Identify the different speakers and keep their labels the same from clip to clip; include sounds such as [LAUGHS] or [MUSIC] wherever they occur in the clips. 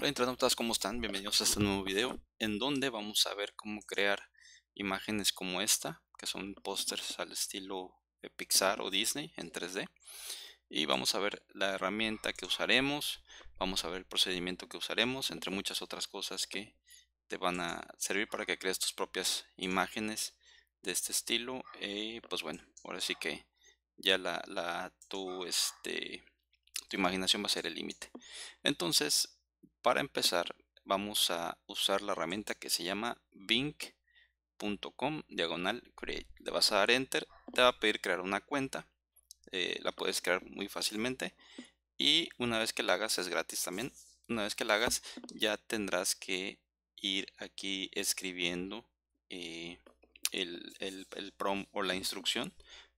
Speaker 1: Hola internautas, ¿cómo están? Bienvenidos a este nuevo video en donde vamos a ver cómo crear imágenes como esta, que son pósters al estilo de Pixar o Disney en 3D. Y vamos a ver la herramienta que usaremos, vamos a ver el procedimiento que usaremos, entre muchas otras cosas que te van a servir para que crees tus propias imágenes de este estilo. y eh, pues bueno, ahora sí que ya la, la tu, este, tu imaginación va a ser el límite. Entonces, para empezar, vamos a usar la herramienta que se llama bing.com diagonal create. Le vas a dar enter, te va a pedir crear una cuenta. Eh, la puedes crear muy fácilmente. Y una vez que la hagas, es gratis también. Una vez que la hagas, ya tendrás que ir aquí escribiendo eh, el, el, el prom o la instrucción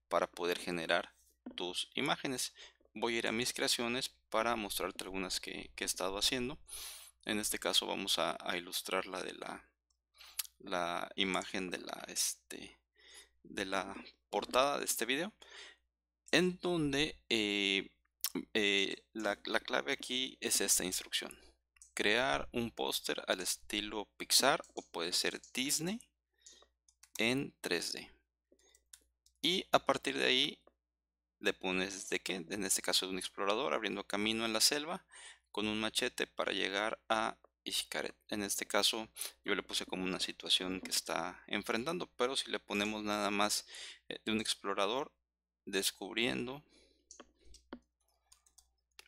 Speaker 1: para poder generar tus imágenes voy a ir a mis creaciones para mostrarte algunas que, he estado haciendo. En este caso vamos a, ilustrar la de la, imagen de la, este, de la portada de este video. En donde eh, eh, la, la clave aquí es esta instrucción. Crear un póster al estilo Pixar o puede ser Disney en 3D. Y a partir de ahí le pones de este, que, en este caso de un explorador, abriendo camino en la selva con un machete para llegar a Ishkaret. En este caso yo le puse como una situación que está enfrentando, pero si le ponemos nada más eh, de un explorador descubriendo,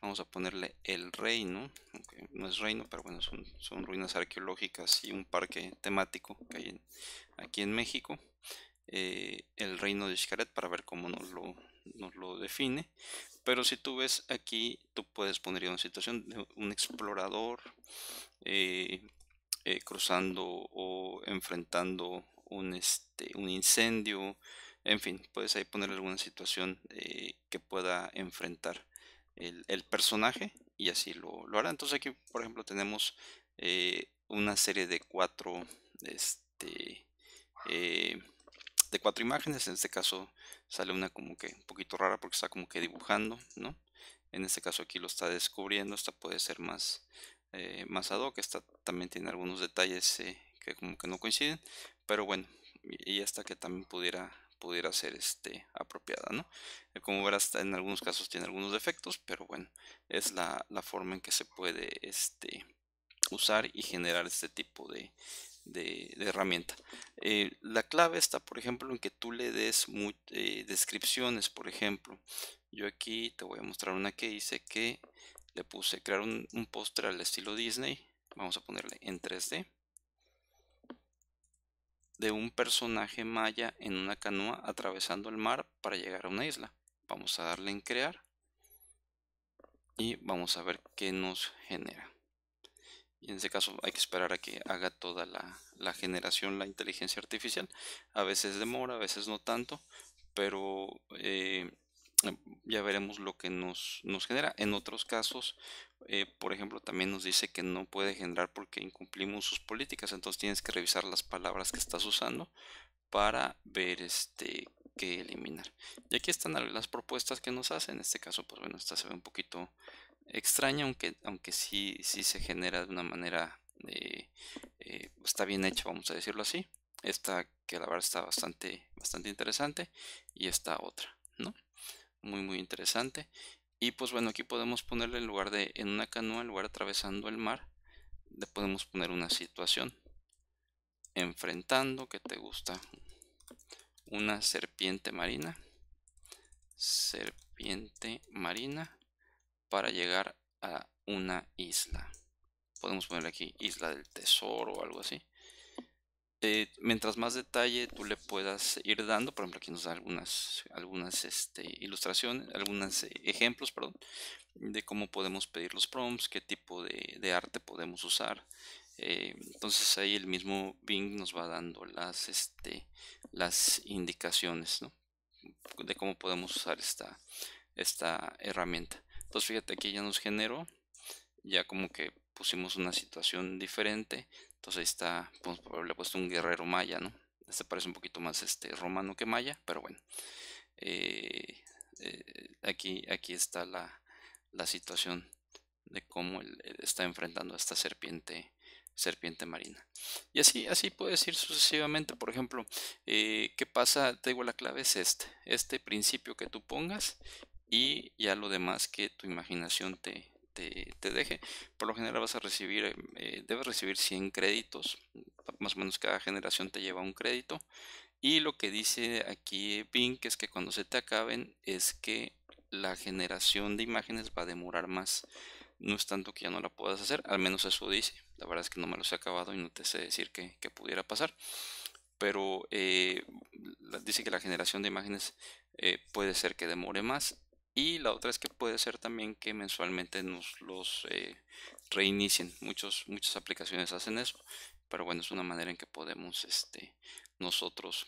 Speaker 1: vamos a ponerle el reino, aunque no es reino, pero bueno, son, ruinas arqueológicas y un parque temático que hay aquí en México. Eh, el reino de Xcaret para ver cómo nos lo, define. Pero si tú ves aquí, tú puedes poner una situación de un explorador eh, eh, cruzando o enfrentando este, un, incendio. En fin, puedes ahí poner alguna situación que pueda enfrentar el, personaje y así lo, lo hará. Entonces aquí, por ejemplo, tenemos una serie de cuatro este, de cuatro imágenes. En este caso sale una como que un poquito rara porque está como que dibujando, ¿no? En este caso aquí lo está descubriendo. Esta puede ser más, eh, más ad hoc. Esta también tiene algunos detalles eh, que como que no coinciden. Pero bueno, y esta que también pudiera pudiera ser este, apropiada. ¿no? Eh, como verás, en algunos casos tiene algunos defectos, pero bueno, es la, la forma en que se puede este, usar y generar este tipo de, de, herramienta. Eh, la clave está, por ejemplo, en que tú le des eh, descripciones, por ejemplo. Yo aquí te voy a mostrar una que hice que le puse crear un, un al estilo Disney. Vamos a ponerle en 3D. De un personaje maya en una canoa atravesando el mar para llegar a una isla. Vamos a darle en crear. Y vamos a ver qué nos genera. Y en ese caso hay que esperar a que haga toda la, generación la inteligencia artificial. A veces demora, a veces no tanto, pero eh, ya veremos lo que nos, genera. En otros casos, eh, por ejemplo, también nos dice que no puede generar porque incumplimos sus políticas. Entonces tienes que revisar las palabras que estás usando para ver este qué eliminar. Y aquí están las propuestas que nos hace. En este caso, pues bueno, esta se ve un poquito extraña, aunque, aunque sí, sí se genera de una manera, eh, está bien hecha, vamos a decirlo así. Esta que la verdad está bastante, bastante interesante y esta otra, ¿no? Muy, muy interesante. Y pues bueno, aquí podemos ponerle en lugar de en una canoa, en lugar de atravesando el mar, le podemos poner una situación. Enfrentando, que te gusta? Una serpiente marina. Serpiente marina para llegar a una isla. Podemos ponerle aquí isla del tesoro o algo así. Eh, mientras más detalle tú le puedas ir dando, por ejemplo aquí nos da algunas, algunas este, ilustraciones, algunos eh, ejemplos, perdón, de cómo podemos pedir los prompts, qué tipo de, arte podemos usar. Eh, entonces ahí el mismo Bing nos va dando las, este, las indicaciones de cómo podemos usar esta, esta herramienta. Entonces fíjate aquí ya nos generó. Ya como que pusimos una situación diferente. Entonces ahí está, pues, le he puesto un guerrero maya, ¿no? Este parece un poquito más este romano que maya, pero bueno. Eh, eh, aquí, aquí está la, situación de cómo él, está enfrentando a esta serpiente serpiente marina. Y así, así puedes ir sucesivamente. Por ejemplo, eh, ¿qué pasa? Te digo, la clave es este. Este principio que tú pongas y ya lo demás que tu imaginación te, deje. Por lo general vas a recibir, em, eh, debes recibir 100 créditos, más o menos cada generación te lleva un crédito. Y lo que dice aquí Bing es que cuando se te acaben es que la generación de imágenes va a demorar más. No es tanto que ya no la puedas hacer, al menos eso dice. La verdad es que no me los he acabado y no te sé decir que, pudiera pasar. Pero eh, dice que la generación de imágenes eh, puede ser que demore más y la otra es que puede ser también que mensualmente nos los eh, reinicien. Muchos, muchas aplicaciones hacen eso. Pero bueno, es una manera en que podemos este, nosotros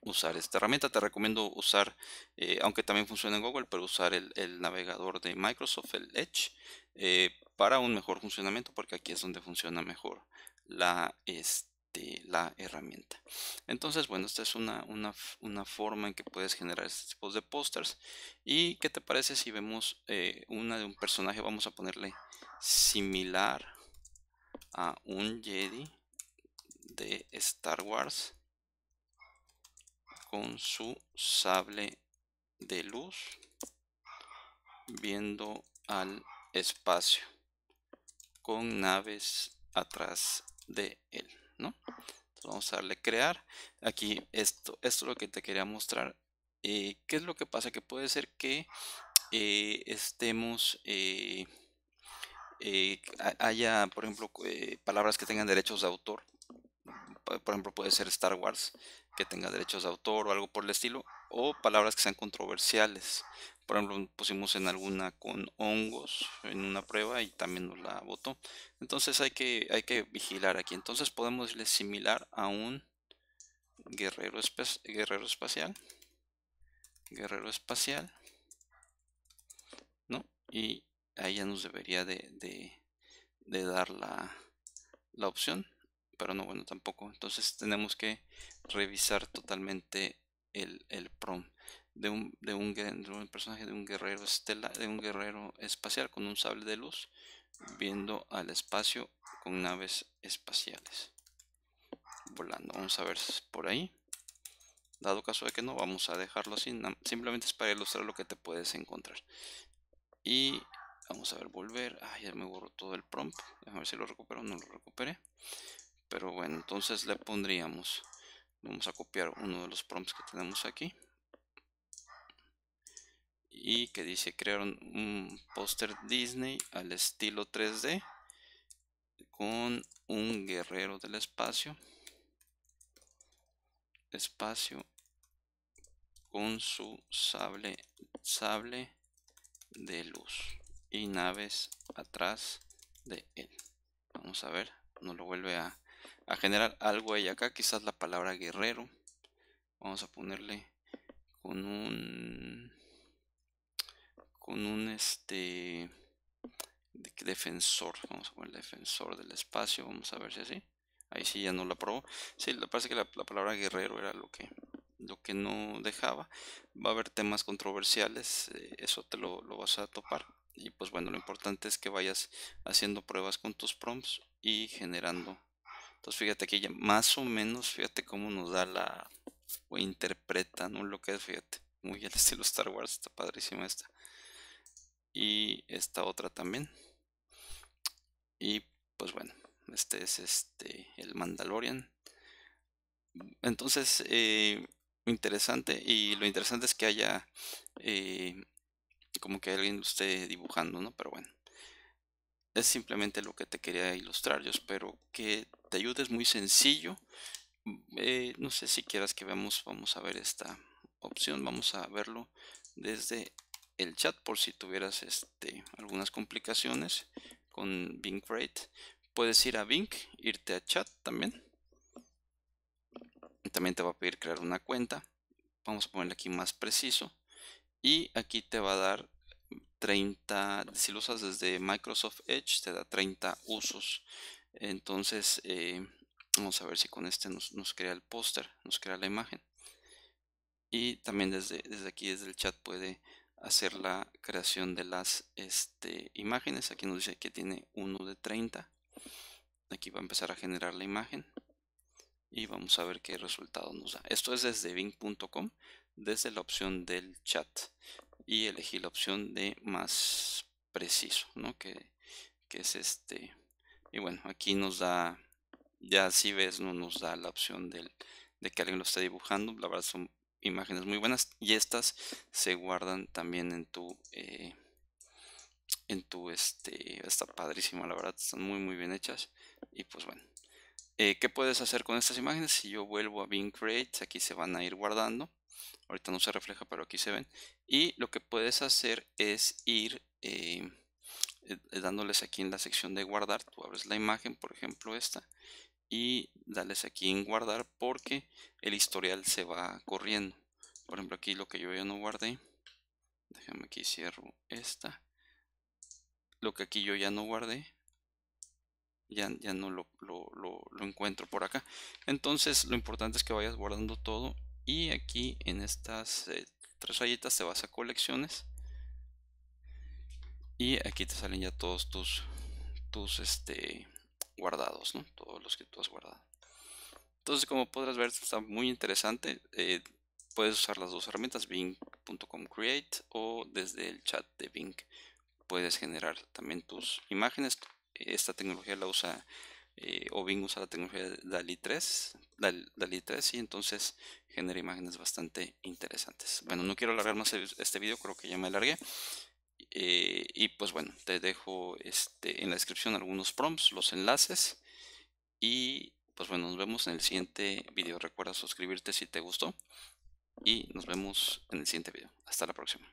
Speaker 1: usar esta herramienta. Te recomiendo usar, eh, aunque también funciona en Google, pero usar el, navegador de Microsoft, el Edge, eh, para un mejor funcionamiento, porque aquí es donde funciona mejor la, este, la herramienta. Entonces, bueno, esta es una, una, forma en que puedes generar este tipo de pósters. ¿Y qué te parece si vemos eh, una de un personaje? Vamos a ponerle similar a un Jedi de Star Wars con su sable de luz viendo al espacio con naves atrás de él. ¿no? vamos a darle crear. Aquí esto, esto es lo que te quería mostrar. Eh, ¿Qué es lo que pasa? Que puede ser que eh, estemos... Eh, haya, por ejemplo, palabras que tengan derechos de autor. Por ejemplo, puede ser Star Wars, que tenga derechos de autor o algo por el estilo. O palabras que sean controversiales. Por ejemplo, pusimos en alguna con hongos en una prueba y también nos la botó. Entonces hay que, hay que vigilar aquí. Entonces podemos decirle similar a un guerrero, guerrero espacial. Guerrero espacial. ¿No? Y ahí ya nos debería de, de, dar la, la opción. Pero no, bueno, tampoco. Entonces tenemos que revisar totalmente el, el prom de un, de un, personaje de un guerrero estela, de un guerrero espacial con un sable de luz viendo al espacio con naves espaciales volando. Vamos a ver por ahí. Dado caso de que no, vamos a dejarlo así. Simplemente es para ilustrar lo que te puedes encontrar. Y vamos a ver, volver. Ah, ya me borró todo el prompt. A ver si lo recupero. No lo recuperé. Pero bueno, entonces le pondríamos. Vamos a copiar uno de los prompts que tenemos aquí y que dice crearon un póster Disney al estilo 3D con un guerrero del espacio espacio con su sable sable de luz y naves atrás de él vamos a ver nos lo vuelve a, a generar algo ahí acá quizás la palabra guerrero vamos a ponerle con un con un este defensor, vamos a poner defensor del espacio, vamos a ver si así. Ahí sí ya no la probó. Sí, parece que la, palabra guerrero era lo que, lo que no dejaba. Va a haber temas controversiales, eh, eso te lo, vas a topar. Y pues bueno, lo importante es que vayas haciendo pruebas con tus prompts y generando. Entonces fíjate aquí ya más o menos, fíjate cómo nos da la, o interpreta, ¿no? Lo que es, fíjate. Muy el [LAUGHS] estilo Star Wars, está padrísimo esta y esta otra también. Y pues bueno, este es este el Mandalorian. Entonces, eh, interesante. Y lo interesante es que haya eh, como que alguien lo esté dibujando, ¿no? Pero bueno, es simplemente lo que te quería ilustrar. Yo espero que te ayude, es muy sencillo. Eh, no sé si quieras que veamos, vamos a ver esta opción, vamos a verlo desde el chat por si tuvieras este, algunas complicaciones con Bing Puedes ir a Bing, irte a chat también. También te va a pedir crear una cuenta. Vamos a ponerle aquí más preciso. Y aquí te va a dar 30, si lo usas desde Microsoft Edge, te da 30 usos. Entonces, eh, vamos a ver si con este nos, nos crea el póster, nos crea la imagen. Y también desde, desde aquí, desde el chat, puede hacer la creación de las este, imágenes. Aquí nos dice que tiene 1 de 30. Aquí va a empezar a generar la imagen. Y vamos a ver qué resultado nos da. Esto es desde bing.com, desde la opción del chat. Y elegí la opción de más preciso, ¿no? Que, es este. Y bueno, aquí nos da, ya si ves, no nos da la opción del, de que alguien lo esté dibujando. La verdad son imágenes muy buenas y estas se guardan también en tu eh, en tu este está padrísima la verdad están muy muy bien hechas y pues bueno eh, qué puedes hacer con estas imágenes si yo vuelvo a Bing Create aquí se van a ir guardando ahorita no se refleja pero aquí se ven y lo que puedes hacer es ir eh, dándoles aquí en la sección de guardar tú abres la imagen por ejemplo esta y darles aquí en guardar porque el historial se va corriendo por ejemplo aquí lo que yo ya no guardé déjame aquí cierro esta lo que aquí yo ya no guardé ya, ya no lo, encuentro por acá entonces lo importante es que vayas guardando todo y aquí en estas eh, tres rayitas te vas a colecciones y aquí te salen ya todos tus tus este guardados, ¿no? Todos los que tú has guardado. Entonces, como podrás ver, está muy interesante. Eh, puedes usar las dos herramientas, bing.com create o desde el chat de Bing puedes generar también tus imágenes. Esta tecnología la usa eh, o Bing usa la tecnología de DALI 3, DALI, 3 y entonces genera imágenes bastante interesantes. Bueno, no quiero alargar más este video, creo que ya me alargué. Eh, y pues bueno, te dejo este, en la descripción algunos prompts, los enlaces. Y pues bueno, nos vemos en el siguiente video. Recuerda suscribirte si te gustó. Y nos vemos en el siguiente video. Hasta la próxima.